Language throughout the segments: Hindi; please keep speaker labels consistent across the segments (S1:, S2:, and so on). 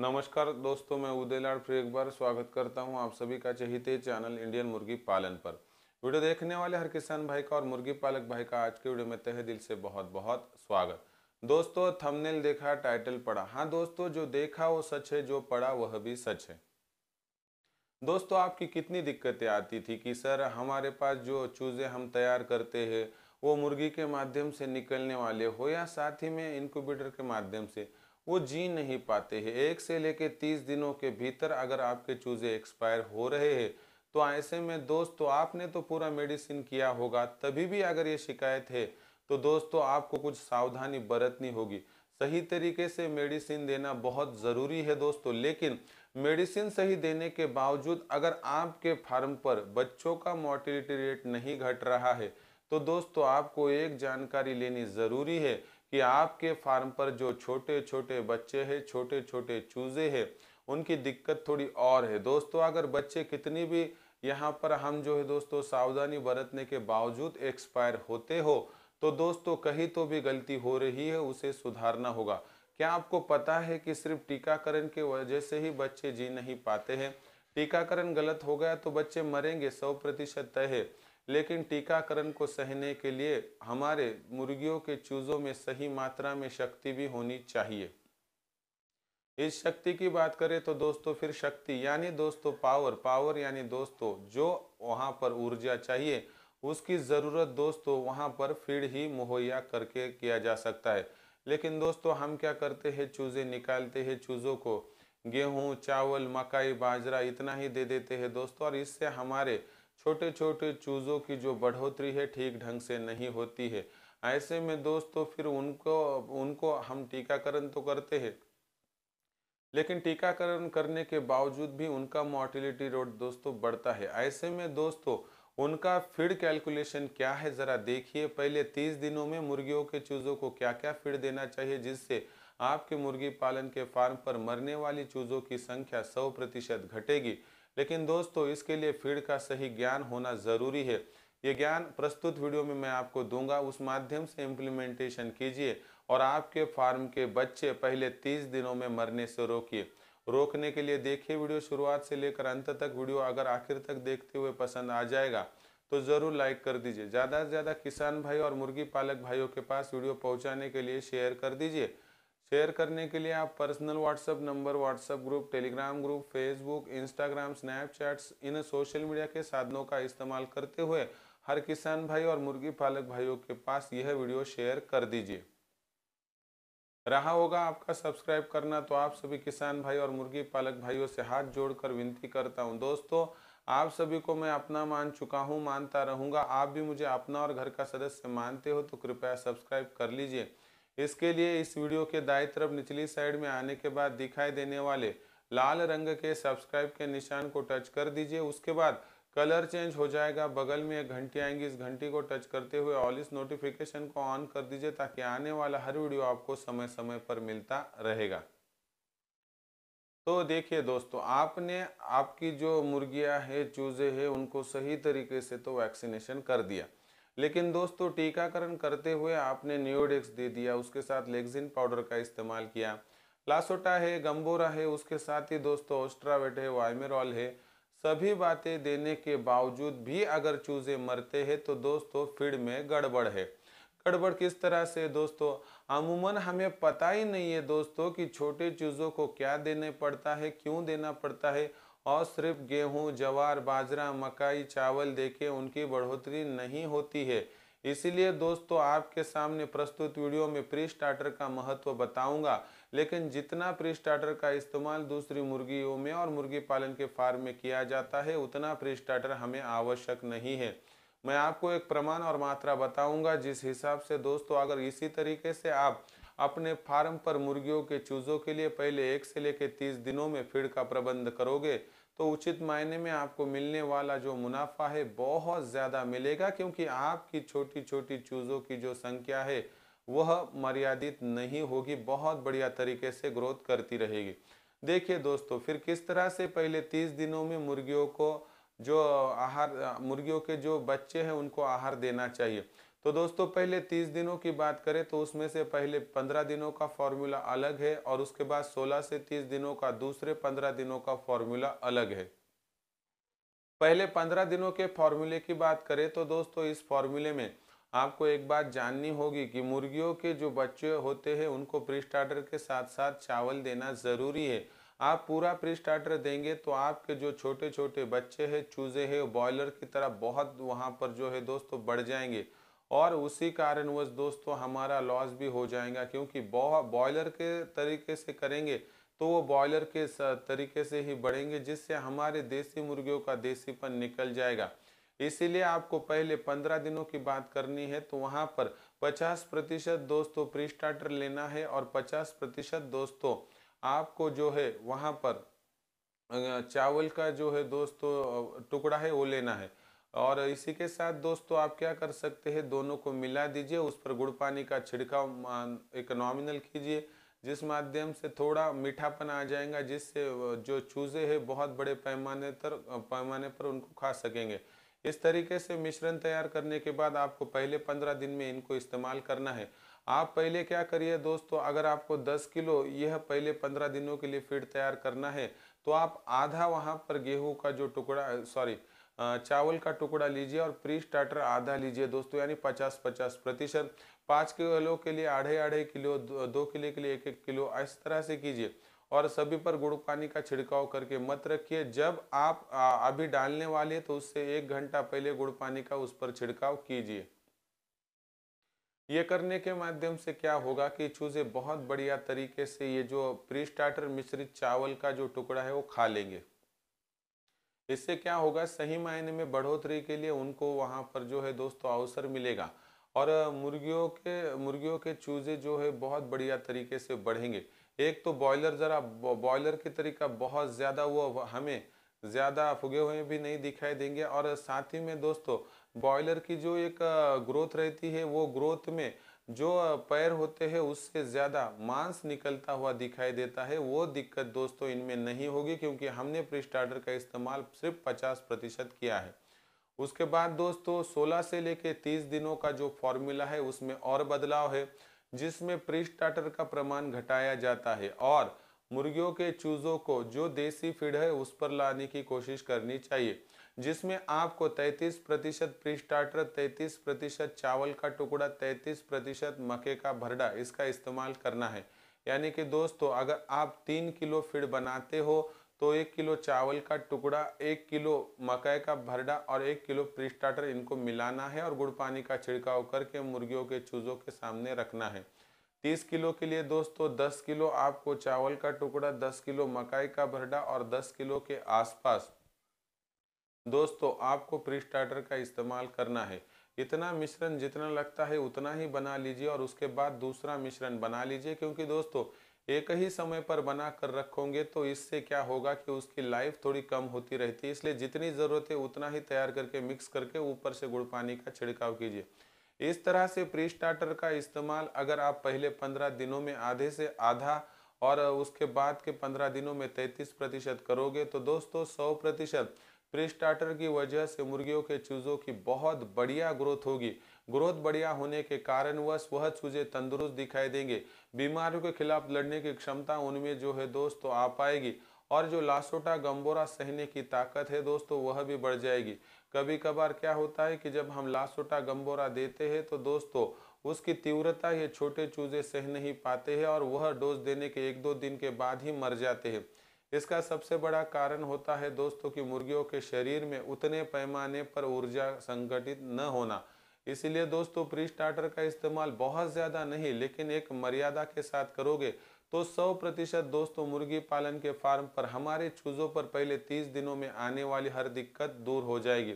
S1: नमस्कार दोस्तों मैं उदय लाल फिर एक बार स्वागत करता हूं आप सभी का चहिते चैनल इंडियन मुर्गी पालन पर वीडियो देखने वाले हर किसान भाई का और मुर्गी पालक भाई का आज के वीडियो में तहे दिल से बहुत बहुत स्वागत दोस्तों थंबनेल देखा टाइटल पढ़ा हाँ दोस्तों जो देखा वो सच है जो पढ़ा वह भी सच है दोस्तों आपकी कितनी दिक्कतें आती थी कि सर हमारे पास जो चूज़े हम तैयार करते हैं वो मुर्गी के माध्यम से निकलने वाले हो या साथ ही में इनक्यूबेटर के माध्यम से वो जी नहीं पाते हैं एक से लेकर तीस दिनों के भीतर अगर आपके चूज़े एक्सपायर हो रहे हैं तो ऐसे में दोस्तों आपने तो पूरा मेडिसिन किया होगा तभी भी अगर ये शिकायत है तो दोस्तों आपको कुछ सावधानी बरतनी होगी सही तरीके से मेडिसिन देना बहुत ज़रूरी है दोस्तों लेकिन मेडिसिन सही देने के बावजूद अगर आपके फार्म पर बच्चों का मोर्टिलिटी रेट नहीं घट रहा है तो दोस्तों आपको एक जानकारी लेनी ज़रूरी है कि आपके फार्म पर जो छोटे छोटे बच्चे हैं छोटे छोटे चूजे हैं उनकी दिक्कत थोड़ी और है दोस्तों अगर बच्चे कितनी भी यहाँ पर हम जो है दोस्तों सावधानी बरतने के बावजूद एक्सपायर होते हो तो दोस्तों कहीं तो भी गलती हो रही है उसे सुधारना होगा क्या आपको पता है कि सिर्फ टीकाकरण के वजह से ही बच्चे जी नहीं पाते हैं टीकाकरण गलत हो गया तो बच्चे मरेंगे सौ प्रतिशत तय है लेकिन टीकाकरण को सहने के लिए हमारे मुर्गियों के चूजों में सही मात्रा में शक्ति भी होनी चाहिए इस शक्ति की बात करें तो दोस्तों फिर शक्ति यानी दोस्तों पावर पावर यानी दोस्तों जो वहां पर ऊर्जा चाहिए उसकी ज़रूरत दोस्तों वहां पर फीड ही मुहैया करके किया जा सकता है लेकिन दोस्तों हम क्या करते हैं चूज़े निकालते हैं चूज़ों को गेहूँ चावल मकाई बाजरा इतना ही दे देते हैं दोस्तों और इससे हमारे छोटे छोटे चूज़ों की जो बढ़ोतरी है ठीक ढंग से नहीं होती है ऐसे में दोस्तों तो फिर उनको उनको हम टीकाकरण तो करते हैं लेकिन टीकाकरण करने के बावजूद भी उनका मोर्टिलिटी रोड दोस्तों बढ़ता है ऐसे में दोस्तों उनका फीड कैलकुलेशन क्या है ज़रा देखिए पहले तीस दिनों में मुर्गियों के चूज़ों को क्या क्या फीड देना चाहिए जिससे आपके मुर्गी पालन के फार्म पर मरने वाली चूज़ों की संख्या सौ प्रतिशत घटेगी लेकिन दोस्तों इसके लिए फील्ड का सही ज्ञान होना ज़रूरी है ये ज्ञान प्रस्तुत वीडियो में मैं आपको दूंगा उस माध्यम से इम्प्लीमेंटेशन कीजिए और आपके फार्म के बच्चे पहले तीस दिनों में मरने से रोकिए रोकने के लिए देखिए वीडियो शुरुआत से लेकर अंत तक वीडियो अगर आखिर तक देखते हुए पसंद आ जाएगा तो ज़रूर लाइक कर दीजिए ज़्यादा से ज़्यादा किसान भाई और मुर्गी पालक भाइयों के पास वीडियो पहुंचाने के लिए शेयर कर दीजिए शेयर करने के लिए आप personal WhatsApp number WhatsApp group Telegram group Facebook Instagram Snapchats इन सोशल मीडिया के साधनों का इस्तेमाल करते हुए हर किसान भाई और मुर्गी पालक भाइयों के पास यह वीडियो शेयर कर दीजिए रहा होगा आपका सब्सक्राइब करना तो आप सभी किसान भाई और मुर्गी पालक भाइयों से हाथ जोड़कर विनती करता हूं दोस्तों आप सभी को मैं अपना मान चुका हूं मानता रहूंगा आप भी मुझे अपना और घर का सदस्य मानते हो तो कृपया सब्सक्राइब कर लीजिए इसके लिए इस वीडियो के दाई तरफ निचली साइड में आने के बाद दिखाई देने वाले लाल रंग के सब्सक्राइब के निशान को टच कर दीजिए उसके बाद कलर चेंज हो जाएगा बगल में एक घंटी आएंगी इस घंटी को टच करते हुए ऑल इस नोटिफिकेशन को ऑन कर दीजिए ताकि आने वाला हर वीडियो आपको समय समय पर मिलता रहेगा तो देखिए दोस्तों आपने आपकी जो मुर्गियां है चूजे है उनको सही तरीके से तो वैक्सीनेशन कर दिया लेकिन दोस्तों टीकाकरण करते हुए आपने न्योडेक्स दे दिया उसके साथ लेग्जिन पाउडर का इस्तेमाल किया लासोटा है गम्बोरा है उसके साथ ही दोस्तों ओस्ट्रावेट है वाइमेरॉल है सभी बातें देने के बावजूद भी अगर चूजे मरते हैं तो दोस्तों फीड में गड़बड़ है गड़बड़ किस तरह से दोस्तों अमूमन हमें पता ही नहीं है दोस्तों कि छोटे चूज़ों को क्या देने पड़ता है क्यों देना पड़ता है और सिर्फ गेहूं जवार बाजरा मकई चावल देके उनकी बढ़ोतरी नहीं होती है इसलिए दोस्तों आपके सामने प्रस्तुत वीडियो में प्री स्टार्टर का महत्व बताऊंगा लेकिन जितना प्री स्टार्टर का इस्तेमाल दूसरी मुर्गियों में और मुर्गी पालन के फार्म में किया जाता है उतना प्री स्टार्टर हमें आवश्यक नहीं है मैं आपको एक प्रमाण और मात्रा बताऊंगा जिस हिसाब से दोस्तों अगर इसी तरीके से आप अपने फार्म पर मुर्गियों के चूजों के लिए पहले एक से लेकर तीस दिनों में फीड का प्रबंध करोगे तो उचित मायने में आपको मिलने वाला जो मुनाफा है बहुत ज़्यादा मिलेगा क्योंकि आपकी छोटी छोटी चूज़ों की जो संख्या है वह मर्यादित नहीं होगी बहुत बढ़िया तरीके से ग्रोथ करती रहेगी देखिए दोस्तों फिर किस तरह से पहले तीस दिनों में मुर्गियों को जो आहार मुर्गियों के जो बच्चे हैं उनको आहार देना चाहिए तो दोस्तों पहले तीस दिनों की बात करें तो उसमें से पहले पंद्रह दिनों का फॉर्मूला अलग है और उसके बाद सोलह से तीस दिनों का दूसरे पंद्रह दिनों का फॉर्मूला अलग है पहले पंद्रह दिनों के फॉर्मूले की बात करें तो दोस्तों इस फॉर्मूले में आपको एक बात जाननी होगी कि मुर्गियों के जो बच्चे होते हैं उनको प्री स्टार्टर के साथ साथ चावल देना ज़रूरी है आप पूरा प्री स्टार्टर देंगे तो आपके जो छोटे छोटे बच्चे हैं चूजे हैं बॉयलर की तरह बहुत वहाँ पर जो है दोस्तों बढ़ जाएंगे और उसी कारणवश दोस्तों हमारा लॉस भी हो जाएगा क्योंकि बॉयलर के तरीके से करेंगे तो वो बॉयलर के तरीके से ही बढ़ेंगे जिससे हमारे देसी मुर्गियों का देसीपन निकल जाएगा इसीलिए आपको पहले पंद्रह दिनों की बात करनी है तो वहाँ पर पचास प्रतिशत दोस्तों प्री स्टार्टर लेना है और पचास प्रतिशत दोस्तों आपको जो है वहाँ पर चावल का जो है दोस्तों टुकड़ा है वो लेना है और इसी के साथ दोस्तों आप क्या कर सकते हैं दोनों को मिला दीजिए उस पर गुड़ पानी का छिड़काव एक नॉमिनल कीजिए जिस माध्यम से थोड़ा मीठापन आ जाएगा जिससे जो चूजे हैं बहुत बड़े पैमाने पर पैमाने पर उनको खा सकेंगे इस तरीके से मिश्रण तैयार करने के बाद आपको पहले पंद्रह दिन में इनको इस्तेमाल करना है आप पहले क्या करिए दोस्तों अगर आपको दस किलो यह पहले पंद्रह दिनों के लिए फीड तैयार करना है तो आप आधा वहाँ पर गेहूँ का जो टुकड़ा सॉरी चावल का टुकड़ा लीजिए और प्री स्टार्टर आधा लीजिए दोस्तों यानी पचास पचास प्रतिशत पाँच किलो के लिए आढ़े आढ़े किलो दो किलो के लिए एक एक किलो इस तरह से कीजिए और सभी पर गुड़ पानी का छिड़काव करके मत रखिए जब आप अभी डालने वाले तो उससे एक घंटा पहले गुड़ पानी का उस पर छिड़काव कीजिए ये करने के माध्यम से क्या होगा कि चूजे बहुत बढ़िया तरीके से ये जो प्री स्टार्टर मिश्रित चावल का जो टुकड़ा है वो खा लेंगे इससे क्या होगा सही मायने में बढ़ोतरी के लिए उनको वहाँ पर जो है दोस्तों अवसर मिलेगा और मुर्गियों के मुर्गियों के चूजे जो है बहुत बढ़िया तरीके से बढ़ेंगे एक तो बॉयलर ज़रा बॉयलर के तरीका बहुत ज़्यादा वो हमें ज़्यादा फुगे हुए भी नहीं दिखाई देंगे और साथ ही में दोस्तों बॉयलर की जो एक ग्रोथ रहती है वो ग्रोथ में जो पैर होते हैं उससे ज़्यादा मांस निकलता हुआ दिखाई देता है वो दिक्कत दोस्तों इनमें नहीं होगी क्योंकि हमने प्री स्टार्टर का इस्तेमाल सिर्फ 50 प्रतिशत किया है उसके बाद दोस्तों 16 से लेकर 30 दिनों का जो फॉर्मूला है उसमें और बदलाव है जिसमें प्री स्टार्टर का प्रमाण घटाया जाता है और मुर्गियों के चूज़ों को जो देसी फीड है उस पर लाने की कोशिश करनी चाहिए जिसमें आपको 33 प्रतिशत प्री स्टार्टर तैतीस प्रतिशत चावल का टुकड़ा 33 प्रतिशत मक्के का भरडा इसका इस्तेमाल करना है यानी कि दोस्तों अगर आप तीन किलो फीड बनाते हो तो एक किलो चावल का टुकड़ा एक किलो मकई का भरडा और एक किलो प्री स्टार्टर इनको मिलाना है और गुड़ पानी का छिड़काव करके मुर्गियों के चूज़ों के सामने रखना है तीस किलो के लिए दोस्तों दस किलो आपको चावल का टुकड़ा दस किलो मकई का भरडा और दस किलो के आसपास दोस्तों आपको प्री स्टार्टर का इस्तेमाल करना है इतना मिश्रण जितना लगता है उतना ही बना लीजिए और उसके बाद दूसरा मिश्रण बना लीजिए क्योंकि दोस्तों एक ही समय पर बना कर रखोगे तो इससे क्या होगा कि उसकी लाइफ थोड़ी कम होती रहती है इसलिए जितनी ज़रूरत है उतना ही तैयार करके मिक्स करके ऊपर से गुड़ पानी का छिड़काव कीजिए इस तरह से प्री स्टार्टर का इस्तेमाल अगर आप पहले पंद्रह दिनों में आधे से आधा और उसके बाद के पंद्रह दिनों में तैंतीस प्रतिशत करोगे तो दोस्तों सौ प्रतिशत प्री स्टार्टर की वजह से मुर्गियों के चूजों की बहुत बढ़िया ग्रोथ होगी ग्रोथ बढ़िया होने के कारणवश वह चूजे तंदुरुस्त दिखाई देंगे बीमारियों के खिलाफ लड़ने की क्षमता उनमें जो है दोस्तों तो आ पाएगी और जो लासोटा गम्बोरा सहने की ताकत है दोस्तों तो वह भी बढ़ जाएगी कभी कभार क्या होता है कि जब हम लासोटा गम्बोरा देते हैं तो दोस्तों तो उसकी तीव्रता ये छोटे चूजे सह नहीं पाते हैं और वह डोज देने के एक दो दिन के बाद ही मर जाते हैं इसका सबसे बड़ा कारण होता है दोस्तों कि मुर्गियों के शरीर में उतने पैमाने पर ऊर्जा संगठित न होना इसलिए दोस्तों प्री स्टार्टर का इस्तेमाल बहुत ज़्यादा नहीं लेकिन एक मर्यादा के साथ करोगे तो 100 प्रतिशत दोस्तों मुर्गी पालन के फार्म पर हमारे चूज़ों पर पहले 30 दिनों में आने वाली हर दिक्कत दूर हो जाएगी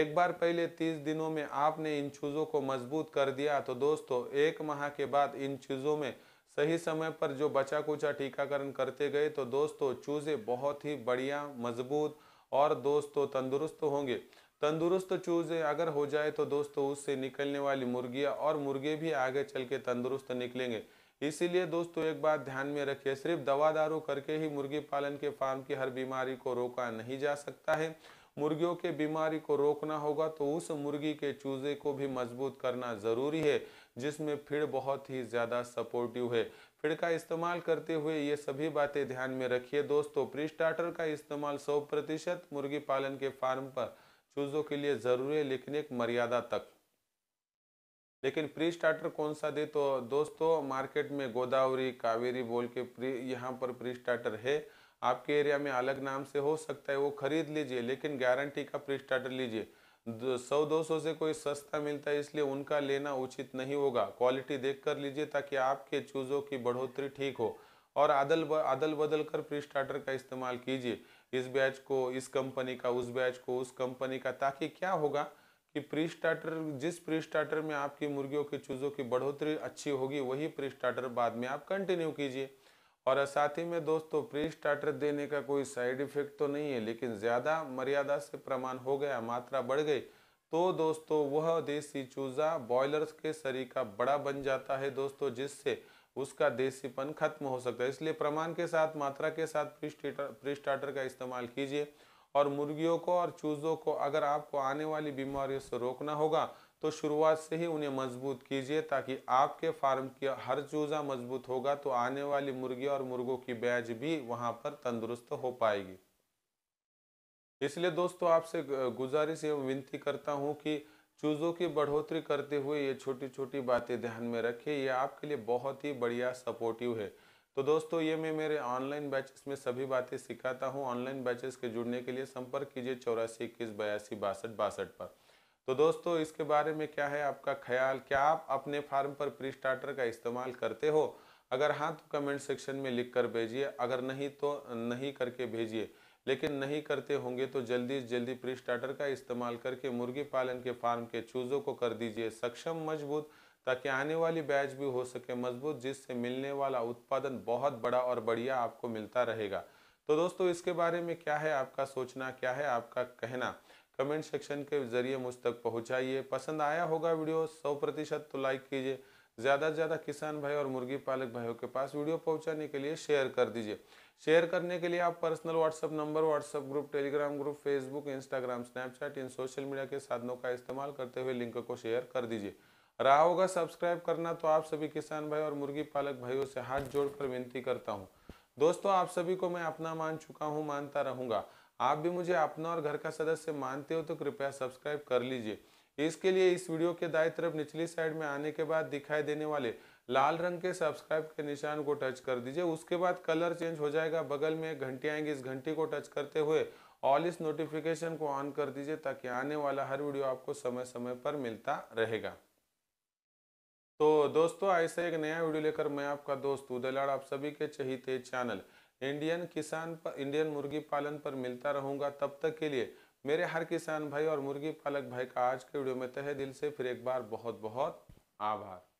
S1: एक बार पहले 30 दिनों में आपने इन चूज़ों को मजबूत कर दिया तो दोस्तों एक माह के बाद इन चूज़ों में सही समय पर जो बचा कुचा टीकाकरण करते गए तो दोस्तों चूज़े बहुत ही बढ़िया मजबूत और दोस्तों तंदुरुस्त होंगे तंदुरुस्त चूज़े अगर हो जाए तो दोस्तों उससे निकलने वाली मुर्गियाँ और मुर्गे भी आगे चल के तंदुरुस्त निकलेंगे इसीलिए दोस्तों एक बात ध्यान में रखिए सिर्फ दवा दारू करके ही मुर्गी पालन के फार्म की हर बीमारी को रोका नहीं जा सकता है मुर्गियों के बीमारी को रोकना होगा तो उस मुर्गी के चूजे को भी मजबूत करना ज़रूरी है जिसमें फिर बहुत ही ज़्यादा सपोर्टिव है फिर का इस्तेमाल करते हुए ये सभी बातें ध्यान में रखिए दोस्तों प्री स्टार्टर का इस्तेमाल सौ प्रतिशत मुर्गी पालन के फार्म पर चूजों के लिए जरूरी है लेकिन एक मर्यादा तक लेकिन प्री स्टार्टर कौन सा दे तो दोस्तों मार्केट में गोदावरी कावेरी बोल के प्री यहाँ पर प्री स्टार्टर है आपके एरिया में अलग नाम से हो सकता है वो खरीद लीजिए लेकिन गारंटी का प्री स्टार्टर लीजिए सौ दो सौ से कोई सस्ता मिलता है इसलिए उनका लेना उचित नहीं होगा क्वालिटी देख कर लीजिए ताकि आपके चूज़ों की बढ़ोतरी ठीक हो और आदल ब, आदल बदल कर प्री स्टार्टर का इस्तेमाल कीजिए इस बैच को इस कंपनी का उस बैच को उस कंपनी का ताकि क्या होगा कि प्री स्टार्टर जिस प्री स्टार्टर में आपकी मुर्गियों के चूज़ों की बढ़ोतरी अच्छी होगी वही प्री स्टार्टर बाद में आप कंटिन्यू कीजिए और साथ ही में दोस्तों प्री स्टार्टर देने का कोई साइड इफेक्ट तो नहीं है लेकिन ज़्यादा मर्यादा से प्रमाण हो गया मात्रा बढ़ गई तो दोस्तों वह देसी चूज़ा बॉयलर्स के शरीर का बड़ा बन जाता है दोस्तों जिससे उसका देसीपन खत्म हो सकता है इसलिए प्रमाण के साथ मात्रा के साथ प्री स्टार्टर का इस्तेमाल कीजिए और मुर्गियों को और चूज़ों को अगर आपको आने वाली बीमारियों से रोकना होगा तो शुरुआत से ही उन्हें मजबूत कीजिए ताकि आपके फार्म की हर चूज़ा मजबूत होगा तो आने वाली मुर्गी और मुर्गों की बैज भी वहाँ पर तंदुरुस्त हो पाएगी इसलिए दोस्तों आपसे गुजारिश एवं विनती करता हूँ कि चूज़ों की बढ़ोतरी करते हुए ये छोटी छोटी बातें ध्यान में रखें ये आपके लिए बहुत ही बढ़िया सपोर्टिव है तो दोस्तों ये मैं मेरे ऑनलाइन बैचेस में सभी बातें सिखाता हूँ ऑनलाइन बैचेस के जुड़ने के लिए संपर्क कीजिए चौरासी इक्कीस बयासी बासठ बासठ पर तो दोस्तों इसके बारे में क्या है आपका ख्याल क्या आप अपने फार्म पर प्री स्टार्टर का इस्तेमाल करते हो अगर हाँ तो कमेंट सेक्शन में लिख कर भेजिए अगर नहीं तो नहीं करके भेजिए लेकिन नहीं करते होंगे तो जल्दी जल्दी प्री स्टार्टर का इस्तेमाल करके मुर्गी पालन के फार्म के चूज़ों को कर दीजिए सक्षम मजबूत ताकि आने वाली बैच भी हो सके मजबूत जिससे मिलने वाला उत्पादन बहुत बड़ा और बढ़िया आपको मिलता रहेगा तो दोस्तों इसके बारे में क्या है आपका सोचना क्या है आपका कहना कमेंट सेक्शन के जरिए मुझ तक पहुंचाइए पसंद आया होगा वीडियो सौ प्रतिशत तो लाइक कीजिए ज़्यादा से ज़्यादा किसान भाई और मुर्गी पालक भाइयों के पास वीडियो पहुंचाने के लिए शेयर कर दीजिए शेयर करने के लिए आप personal WhatsApp number WhatsApp group Telegram group Facebook Instagram Snapchat इन सोशल मीडिया के साधनों का इस्तेमाल करते हुए लिंक को शेयर कर दीजिए रहा होगा सब्सक्राइब करना तो आप सभी किसान भाई और मुर्गी पालक भाइयों से हाथ जोड़कर विनती करता हूँ दोस्तों आप सभी को मैं अपना मान चुका हूँ मानता रहूँगा आप भी मुझे अपना और घर का सदस्य मानते हो तो कृपया सब्सक्राइब कर लीजिए इसके लिए इस वीडियो के दाएं तरफ निचली साइड में आने के बाद दिखाई देने वाले लाल रंग के सब्सक्राइब के निशान को टच कर दीजिए उसके बाद कलर चेंज हो जाएगा बगल में एक घंटी आएंगी इस घंटी को टच करते हुए ऑल इस नोटिफिकेशन को ऑन कर दीजिए ताकि आने वाला हर वीडियो आपको समय समय पर मिलता रहेगा तो दोस्तों ऐसे एक नया वीडियो लेकर मैं आपका दोस्त उदयलाड़ आप सभी के चाहिए चैनल इंडियन किसान पर इंडियन मुर्गी पालन पर मिलता रहूंगा तब तक के लिए मेरे हर किसान भाई और मुर्गी पालक भाई का आज के वीडियो में तहे दिल से फिर एक बार बहुत बहुत आभार